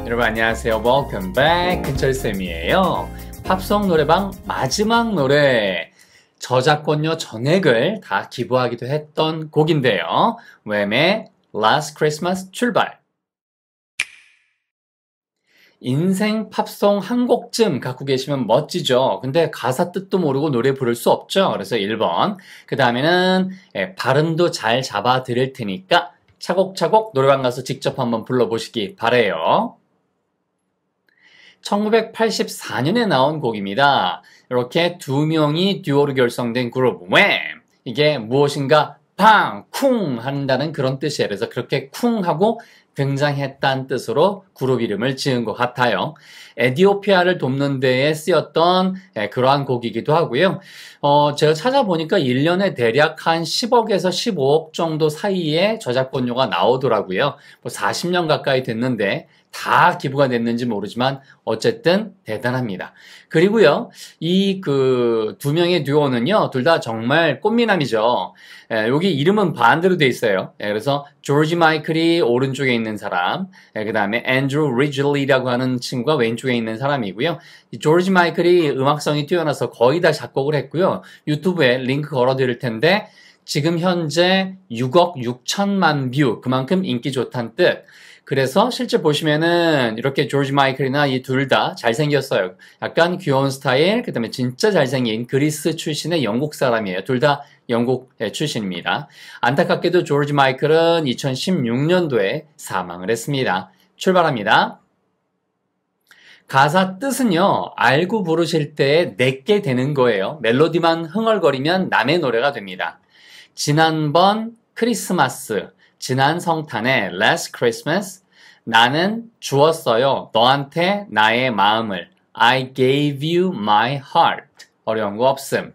여러분 안녕하세요. Welcome back. 근철쌤이에요. 팝송 노래방 마지막 노래. 저작권료 전액을 다 기부하기도 했던 곡인데요. 웸의 Last Christmas 출발. 인생 팝송 한 곡쯤 갖고 계시면 멋지죠. 근데 가사 뜻도 모르고 노래 부를 수 없죠. 그래서 1번. 그 다음에는 예, 발음도 잘 잡아 드릴 테니까 차곡차곡 노래방 가서 직접 한번 불러보시기 바래요. 1984년에 나온 곡입니다. 이렇게 두 명이 듀오로 결성된 그룹 왜 이게 무엇인가 팡, 쿵 한다는 그런 뜻이에요. 그래서 그렇게 쿵 하고 등장했다는 뜻으로 그룹 이름을 지은 것 같아요. 에디오피아를 돕는 데에 쓰였던 예, 그러한 곡이기도 하고요. 어, 제가 찾아보니까 1년에 대략 한 10억에서 15억 정도 사이에 저작권료가 나오더라고요. 뭐 40년 가까이 됐는데 다 기부가 됐는지 모르지만 어쨌든 대단합니다. 그리고요, 이 그 두 명의 듀오는요, 둘 다 정말 꽃미남이죠. 에, 예, 여기 이름은 반대로 돼 있어요. 에, 예, 그래서 조지 마이클이 오른쪽에 있는 사람, 예, 그 다음에 앤드루 리즐리라고 하는 친구가 왼쪽에 있는 사람이고요. 조지 마이클이 음악성이 뛰어나서 거의 다 작곡을 했고요. 유튜브에 링크 걸어드릴 텐데 지금 현재 6억 6천만 뷰, 그만큼 인기 좋단 뜻. 그래서 실제 보시면은 이렇게 조지 마이클이나 이 둘 다 잘생겼어요. 약간 귀여운 스타일, 그 다음에 진짜 잘생긴 그리스 출신의 영국 사람이에요. 둘 다 영국 출신입니다. 안타깝게도 조지 마이클은 2016년도에 사망을 했습니다. 출발합니다. 가사 뜻은요, 알고 부르실 때 내게 되는 거예요. 멜로디만 흥얼거리면 남의 노래가 됩니다. 지난번 크리스마스, 지난 성탄에 Last Christmas 나는 주었어요. 너한테 나의 마음을 I gave you my heart. 어려운 거 없음.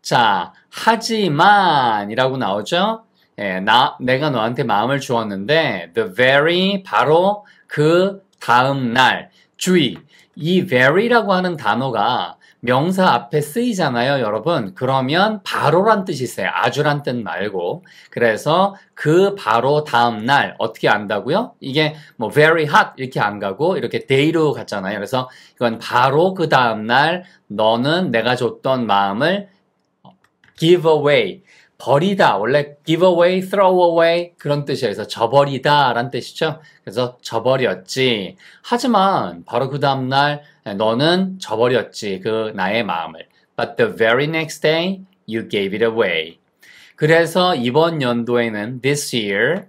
자, 하지만이라고 나오죠. 예, 나 내가 너한테 마음을 주었는데 the very 바로 그 다음 날 주의 이 very라고 하는 단어가 명사 앞에 쓰이잖아요, 여러분. 그러면 바로란 뜻이 있어요. 아주란 뜻 말고. 그래서 그 바로 다음 날 어떻게 안다고요? 이게 뭐 very hot 이렇게 안 가고 이렇게 day로 갔잖아요. 그래서 이건 바로 그 다음 날 너는 내가 줬던 마음을 give away 버리다 원래 give away, throw away 그런 뜻이어서 저버리다 라는 뜻이죠. 그래서 저버렸지. 하지만 바로 그 다음날 너는 저버렸지 그 나의 마음을. But the very next day you gave it away. 그래서 이번 연도에는 this year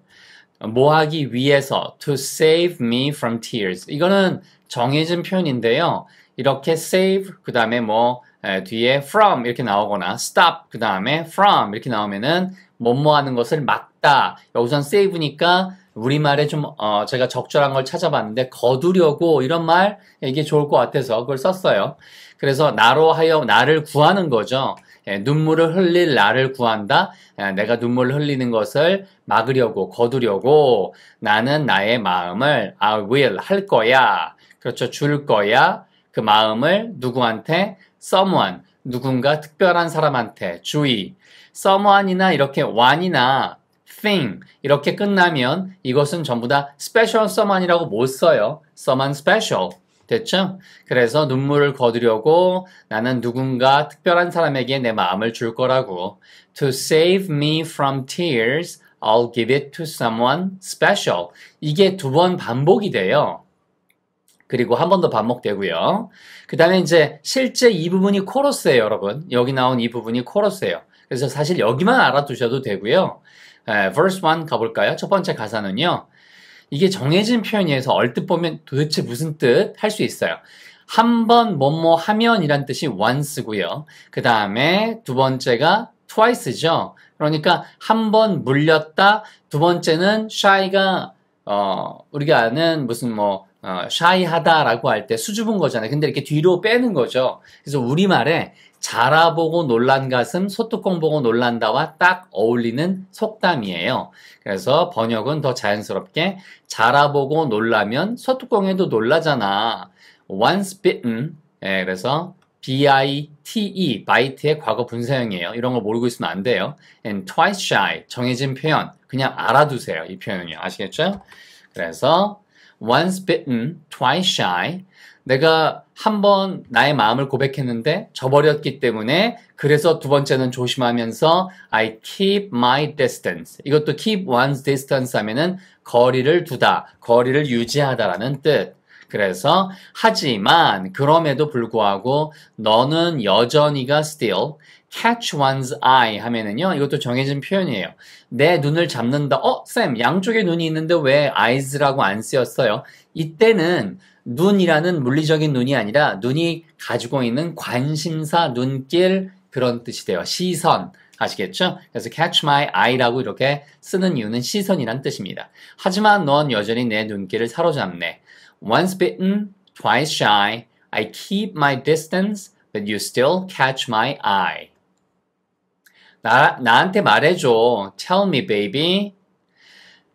뭐하기 위해서 to save me from tears 이거는 정해진 표현인데요. 이렇게 save 그 다음에 뭐 뒤에 from 이렇게 나오거나 stop 그 다음에 from 이렇게 나오면은 뭐뭐 하는 것을 막다. 여기선 save니까 우리말에 좀 어, 제가 적절한 걸 찾아봤는데 거두려고 이런 말 이게 좋을 것 같아서 그걸 썼어요. 그래서 나로 하여 나를 구하는 거죠. 예, 눈물을 흘릴 나를 구한다. 예, 내가 눈물을 흘리는 것을 막으려고 거두려고 나는 나의 마음을 I will 할 거야. 그렇죠. 줄 거야. 그 마음을 누구한테 someone, 누군가 특별한 사람한테 주의. someone이나 이렇게 one이나 thing 이렇게 끝나면 이것은 전부 다 special someone이라고 못 써요. someone special. 됐죠? 그래서 눈물을 거두려고 나는 누군가 특별한 사람에게 내 마음을 줄 거라고. To save me from tears, I'll give it to someone special. 이게 두 번 반복이 돼요. 그리고 한 번 더 반복되고요. 그 다음에 이제 실제 이 부분이 코러스예요, 여러분. 여기 나온 이 부분이 코러스예요. 그래서 사실 여기만 알아두셔도 되고요. 에, verse 1 가볼까요? 첫 번째 가사는요. 이게 정해진 표현이어서 얼뜻 보면 도대체 무슨 뜻 할 수 있어요. 한 번 뭐 뭐 하면이란 뜻이 once고요. 그 다음에 두 번째가 twice죠. 그러니까 한 번 물렸다. 두 번째는 shy가 어, 우리가 아는 무슨 뭐 어, 샤이하다라고 할 때 수줍은 거잖아요. 근데 이렇게 뒤로 빼는 거죠. 그래서 우리말에 자라보고 놀란 가슴, 소뚜껑 보고 놀란다와 딱 어울리는 속담이에요. 그래서 번역은 더 자연스럽게 자라보고 놀라면 소뚜껑에도 놀라잖아. once bitten. 예, 그래서 bite, bite의 과거 분사형이에요. 이런 걸 모르고 있으면 안 돼요. and twice shy, 정해진 표현. 그냥 알아두세요. 이 표현은요. 아시겠죠? 그래서 once bitten, twice shy. 내가 한번 나의 마음을 고백했는데 저버렸기 때문에 그래서 두 번째는 조심하면서 I keep my distance. 이것도 keep one's distance 하면은 거리를 두다, 거리를 유지하다라는 뜻. 그래서 하지만 그럼에도 불구하고 너는 여전히가 still catch one's eye 하면은요, 이것도 정해진 표현이에요. 내 눈을 잡는다. 어, 쌤, 양쪽에 눈이 있는데 왜 eyes라고 안 쓰였어요? 이때는 눈이라는 물리적인 눈이 아니라 눈이 가지고 있는 관심사, 눈길, 그런 뜻이 돼요. 시선. 아시겠죠? 그래서 catch my eye라고 이렇게 쓰는 이유는 시선이란 뜻입니다. 하지만 넌 여전히 내 눈길을 사로잡네. Once bitten, twice shy. I keep my distance, but you still catch my eye. 나, 나한테 말해줘. Tell me, baby.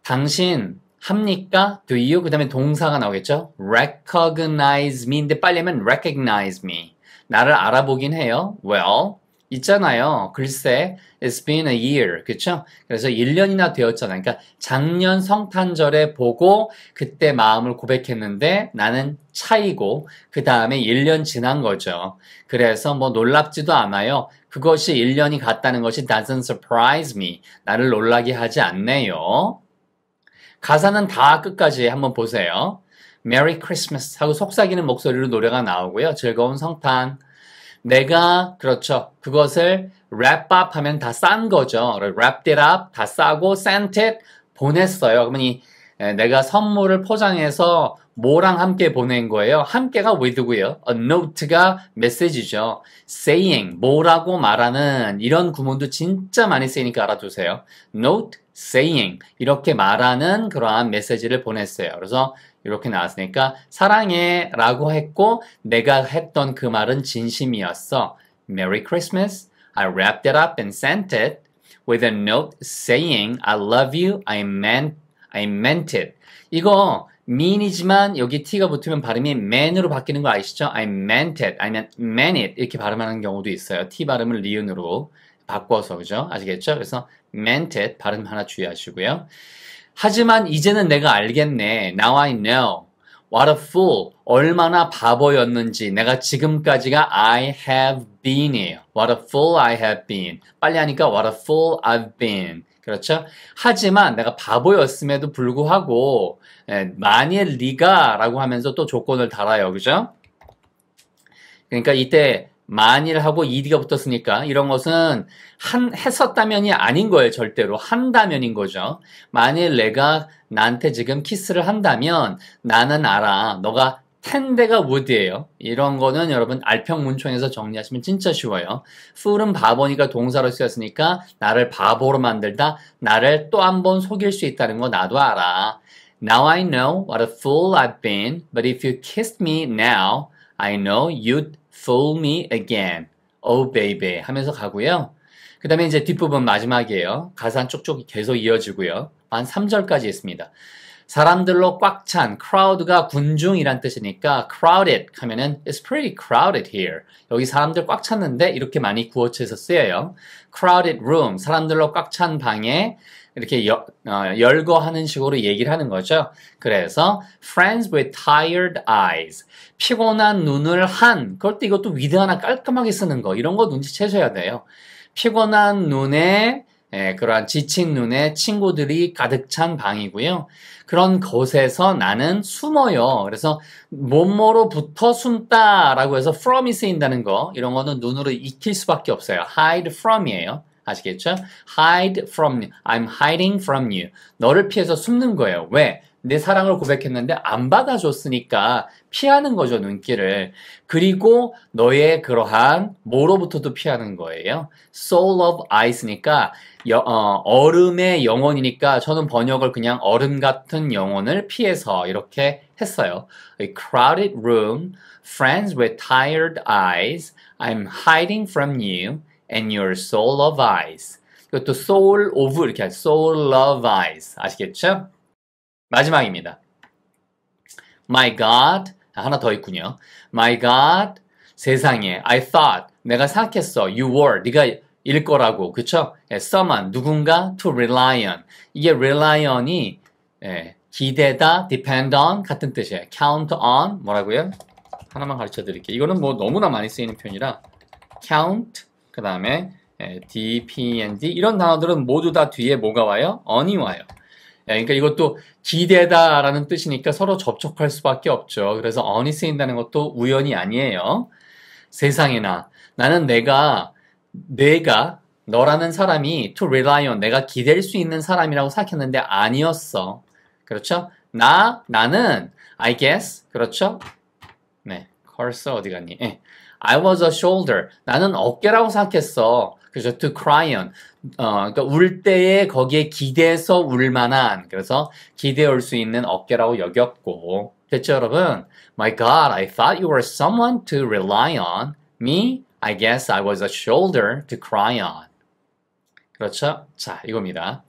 당신 합니까? Do you? 그 다음에 동사가 나오겠죠? Recognize me인데 빨리 하면 recognize me. 나를 알아보긴 해요. Well, 있잖아요. 글쎄, it's been a year. 그쵸? 그래서 1년이나 되었잖아요. 그러니까 작년 성탄절에 보고 그때 마음을 고백했는데 나는 차이고 그 다음에 1년 지난 거죠. 그래서 뭐 놀랍지도 않아요. 그것이 1년이 갔다는 것이 doesn't surprise me. 나를 놀라게 하지 않네요. 가사는 다 끝까지 한번 보세요. Merry Christmas 하고 속삭이는 목소리로 노래가 나오고요. 즐거운 성탄. 내가 그렇죠. 그것을 wrap up 하면 다 싼 거죠. wrap it up 다 싸고 sent it 보냈어요. 그러면 이 예, 내가 선물을 포장해서 뭐랑 함께 보낸 거예요? 함께가 with고요. a note가 메시지죠. saying, 뭐라고 말하는 이런 구문도 진짜 많이 쓰이니까 알아두세요. note, saying 이렇게 말하는 그러한 메시지를 보냈어요. 그래서 이렇게 나왔으니까 사랑해 라고 했고 내가 했던 그 말은 진심이었어. Merry Christmas. I wrapped it up and sent it with a note saying I love you. I meant I meant it. 이거 mean이지만 여기 t가 붙으면 발음이 man으로 바뀌는 거 아시죠? I meant it. I meant, meant it 이렇게 발음하는 경우도 있어요. t 발음을 리은으로 바꿔서 그죠? 아시겠죠? 그래서 meant it 발음 하나 주의하시고요. 하지만 이제는 내가 알겠네. Now I know. What a fool. 얼마나 바보였는지 내가 지금까지가 I have been이에요. What a fool I have been. 빨리 하니까 what a fool I've been. 그렇죠? 하지만 내가 바보였음에도 불구하고 예, 만일 네가라고 하면서 또 조건을 달아요. 그죠? 그러니까 이때 만일하고 이디가 붙었으니까 이런 것은 한 했었다면이 아닌 거예요 절대로 한다면인 거죠 만일 내가 나한테 지금 키스를 한다면 나는 알아 너가 텐데가 wood예요 이런 거는 여러분 알평문총에서 정리하시면 진짜 쉬워요 fool은 바보니까 동사로 쓰였으니까 나를 바보로 만들다 나를 또 한번 속일 수 있다는 거 나도 알아 Now I know what a fool I've been, but if you kissed me now, I know you'd Fool me again. Oh baby 하면서 가고요. 그 다음에 이제 뒷부분 마지막이에요. 가사 쪽쪽이 계속 이어지고요. 한 3절까지 있습니다. 사람들로 꽉 찬 crowd가 군중이란 뜻이니까 crowded 하면은 it's pretty crowded here. 여기 사람들 꽉 찼는데 이렇게 많이 구어체에서 쓰여요. crowded room 사람들로 꽉 찬 방에 이렇게 여, 어, 열거하는 식으로 얘기를 하는 거죠. 그래서 friends with tired eyes 피곤한 눈을 한 그럴 때 이것도 위드 하나 깔끔하게 쓰는 거 이런 거 눈치채셔야 돼요. 피곤한 눈에 예, 그러한 지친 눈에 친구들이 가득 찬 방이고요. 그런 곳에서 나는 숨어요. 그래서 몸모로부터 숨다라고 해서 from이 쓰인다는 거 이런 거는 눈으로 익힐 수밖에 없어요. hide from이에요. 아시겠죠? hide from you. I'm hiding from you. 너를 피해서 숨는 거예요. 왜? 내 사랑을 고백했는데 안 받아줬으니까 피하는 거죠, 눈길을. 그리고 너의 그러한 뭐로부터도 피하는 거예요. soul of ice니까 여, 어, 얼음의 영혼이니까 저는 번역을 그냥 얼음 같은 영혼을 피해서 이렇게 했어요. A crowded room, friends with tired eyes, I'm hiding from you. and your soul of eyes. 이것도 soul of 이렇게 할 soul of eyes. 아시겠죠? 마지막입니다. My God 하나 더 있군요. My God 세상에 I thought 내가 생각했어 you were 네가 일 거라고 그쵸? someone 누군가 to rely on 이게 rely on이 예, 기대다 depend on 같은 뜻이에요. count on 뭐라고요? 하나만 가르쳐 드릴게요. 이거는 뭐 너무나 많이 쓰이는 표현이라 count 그 다음에 dpnd 예, 이런 단어들은 모두 다 뒤에 뭐가 와요? on이 와요. 예, 그러니까 이것도 기대다라는 뜻이니까 서로 접촉할 수밖에 없죠. 그래서 on이 쓰인다는 것도 우연이 아니에요. 세상에나 나는 내가 내가 너라는 사람이 to rely on 내가 기댈 수 있는 사람이라고 생각했는데 아니었어. 그렇죠? 나 나는 I guess 그렇죠? 네. 컬서 어디 갔니? 예. I was a shoulder. 나는 어깨라고 생각했어. 그래서 to cry on. 어, 그러니까 울 때에 거기에 기대서 울 만한, 그래서 기대어 올수 있는 어깨라고 여겼고. 됐죠, 여러분? My God, I thought you were someone to rely on. Me, I guess I was a shoulder to cry on. 그렇죠? 자, 이겁니다.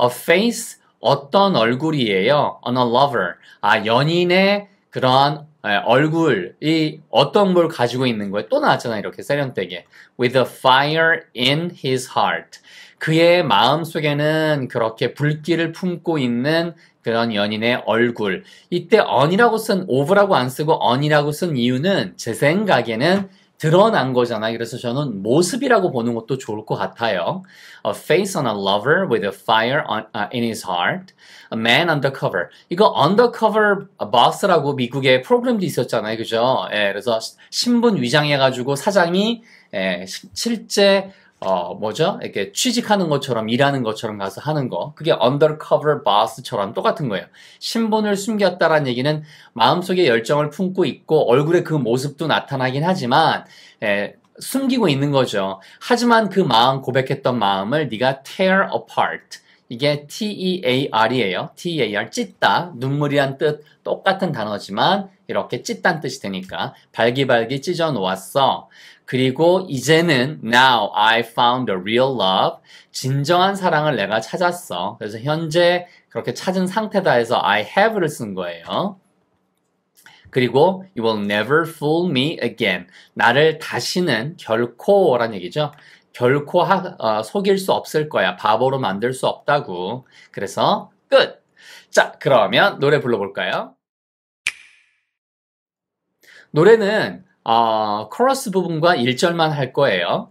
A face, 어떤 얼굴이에요? On a lover. 아, 연인의 그러한 예, 얼굴이 어떤 걸 가지고 있는 거예요. 또 나왔잖아요. 이렇게 세련되게. With a fire in his heart. 그의 마음 속에는 그렇게 불길을 품고 있는 그런 연인의 얼굴. 이때 on이라고 쓴 over라고 안 쓰고 on이라고 쓴 이유는 제 생각에는 드러난 거잖아. 그래서 저는 모습이라고 보는 것도 좋을 것 같아요. A face on a lover with a fire on, uh, in his heart. A man undercover. 이거 undercover boss라고 미국의 프로그램도 있었잖아요. 그죠? 예, 그래서 신분 위장해가지고 사장이 예, 실제 어, 뭐죠? 이렇게 취직하는 것처럼 일하는 것처럼 가서 하는 거. 그게 undercover boss처럼 똑같은 거예요. 신분을 숨겼다라는 얘기는 마음속에 열정을 품고 있고 얼굴에 그 모습도 나타나긴 하지만 에, 예, 숨기고 있는 거죠. 하지만 그 마음 고백했던 마음을 네가 tear apart 이게 T-E-A-R이에요. T-E-A-R, 찢다, 눈물이란 뜻, 똑같은 단어지만 이렇게 찢단 뜻이 되니까 발기발기 찢어 놓았어. 그리고 이제는 now I found a real love. 진정한 사랑을 내가 찾았어. 그래서 현재 그렇게 찾은 상태다 해서 I have를 쓴 거예요. 그리고 you will never fool me again. 나를 다시는 결코란 얘기죠. 결코 하, 어, 속일 수 없을 거야. 바보로 만들 수 없다고. 그래서 끝. 자, 그러면 노래 불러볼까요? 노래는 어, 코러스 부분과 1절만 할 거예요.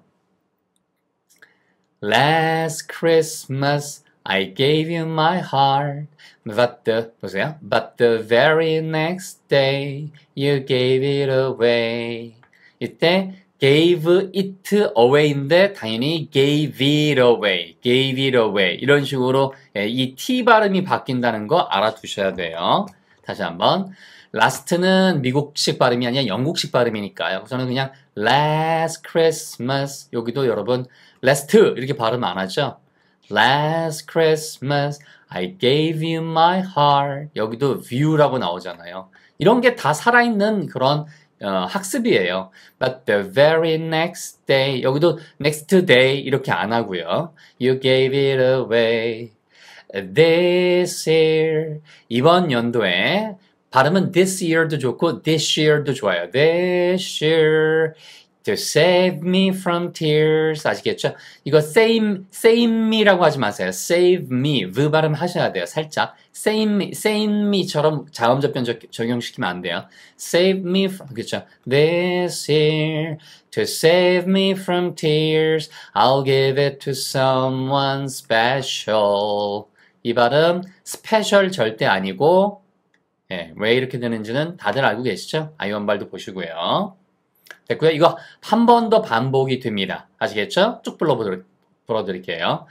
Last Christmas I gave you my heart, but the 보세요. But the very next day you gave it away. 이때 gave it away인데 당연히 gave it away, gave it away 이런 식으로 이 t 발음이 바뀐다는 거 알아두셔야 돼요. 다시 한번. 라스트는 미국식 발음이 아니라 영국식 발음이니까요. 저는 그냥 last Christmas 여기도 여러분 last 이렇게 발음 안 하죠. last Christmas I gave you my heart 여기도 view라고 나오잖아요. 이런 게 다 살아있는 그런 어, 학습이에요. But the very next day 여기도 next day 이렇게 안 하고요. You gave it away this year 이번 연도에 발음은 this year도 좋고 this year도 좋아요. this year to save me from tears 아시겠죠? 이거 same save me라고 하지 마세요. save me v 발음 하셔야 돼요. 살짝 same s a m e me처럼 자음 적변 적용시키면 안 돼요. save me from 그렇죠? This year to save me from tears I'll give it to someone special 이 발음 스페셜 절대 아니고 예, 왜 이렇게 되는지는 다들 알고 계시죠? 아이언발도 보시고요. 됐고요. 이거 한 번 더 반복이 됩니다. 아시겠죠? 쭉 불러보도록 불러드릴게요.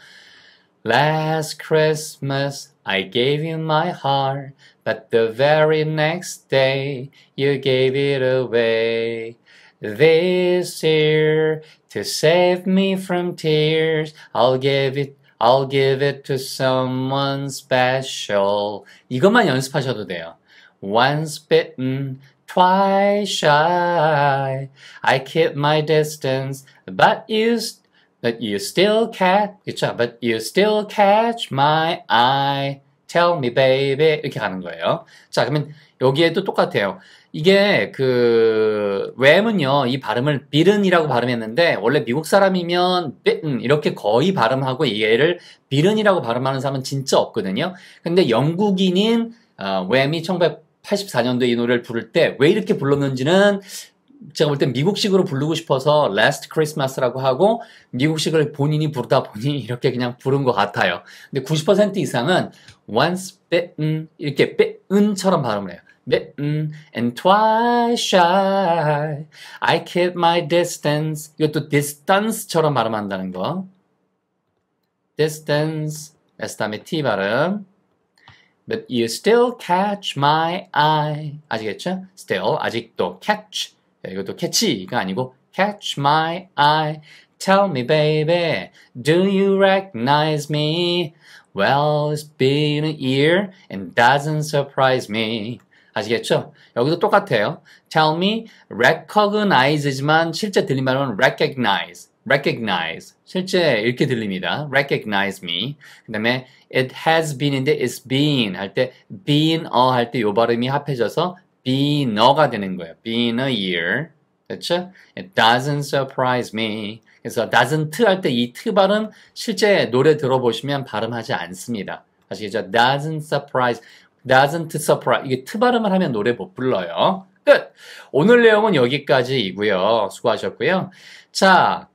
Last Christmas I gave you my heart, but the very next day you gave it away. This year, to save me from tears, I'll give it I'll give it to someone special. 이것만 연습하셔도 돼요. Once bitten, twice shy. I keep my distance, but you, but you still catch, 그쵸? But you still catch my eye. Tell me, baby. 이렇게 가는 거예요. 자, 그러면 여기에도 똑같아요. 이게 그 웸은요 이 발음을 비른이라고 발음했는데 원래 미국 사람이면 빼은 음, 이렇게 거의 발음하고 얘를 비른이라고 발음하는 사람은 진짜 없거든요. 근데 영국인인 어, 웸이 1984년도에 이 노래를 부를 때 왜 이렇게 불렀는지는 제가 볼 땐 미국식으로 부르고 싶어서 Last Christmas라고 하고 미국식을 본인이 부르다 보니 이렇게 그냥 부른 것 같아요. 근데 90% 이상은 Once bitten 음, 이렇게 빼 은처럼 발음을 해요. bitten and twice shy. I keep my distance. 이것도 distance처럼 발음한다는 거. distance. S 다음에 T 발음. But you still catch my eye. 아시겠죠? Still 아직도 catch. 이것도 catch가 아니고 catch my eye. Tell me, baby, do you recognize me? Well, it's been a year and doesn't surprise me. 아시겠죠? 여기도 똑같아요. Tell me, recognize지만 실제 들린 말은 recognize, recognize. 실제 이렇게 들립니다. recognize me. 그 다음에 it has been인데 it's been 할 때 been a 할때 요 발음이 합해져서 been a가 되는 거예요. been a year. 그렇죠? It doesn't surprise me. 그래서 doesn't 할 때이 t 발은 실제 노래 들어보시면 발음하지 않습니다. 아시겠죠? doesn't surprise, doesn't surprise. 이게 t 발음을 하면 노래 못 불러요. 끝! 오늘 내용은 여기까지이고요. 수고하셨고요. 자,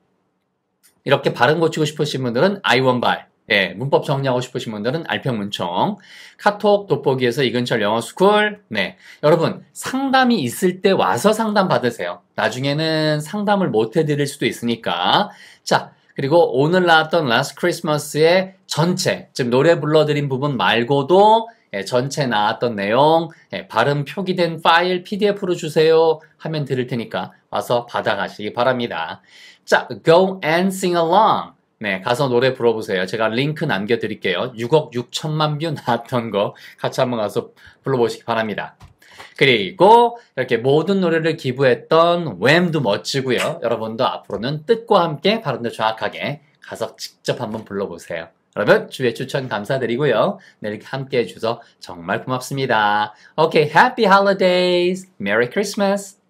이렇게 발음 고치고 싶으신 분들은 아이원발 예, 문법 정리하고 싶으신 분들은 알평문청, 카톡 돋보기에서 이근철 영어스쿨, 네. 여러분, 상담이 있을 때 와서 상담 받으세요. 나중에는 상담을 못 해드릴 수도 있으니까. 자, 그리고 오늘 나왔던 라스트 크리스마스의 전체, 지금 노래 불러드린 부분 말고도 예, 전체 나왔던 내용, 예, 발음 표기된 파일 PDF로 주세요 하면 드릴 테니까 와서 받아가시기 바랍니다. 자, go and sing along. 네, 가서 노래 불러보세요. 제가 링크 남겨드릴게요. 6억 6천만 뷰 나왔던 거 같이 한번 가서 불러보시기 바랍니다. 그리고 이렇게 모든 노래를 기부했던 웸도 멋지고요. 여러분도 앞으로는 뜻과 함께 발음도 정확하게 가서 직접 한번 불러보세요. 여러분 주의 추천 감사드리고요. 네, 이렇게 함께해 주셔서 정말 고맙습니다. okay, Happy Holidays, Merry Christmas.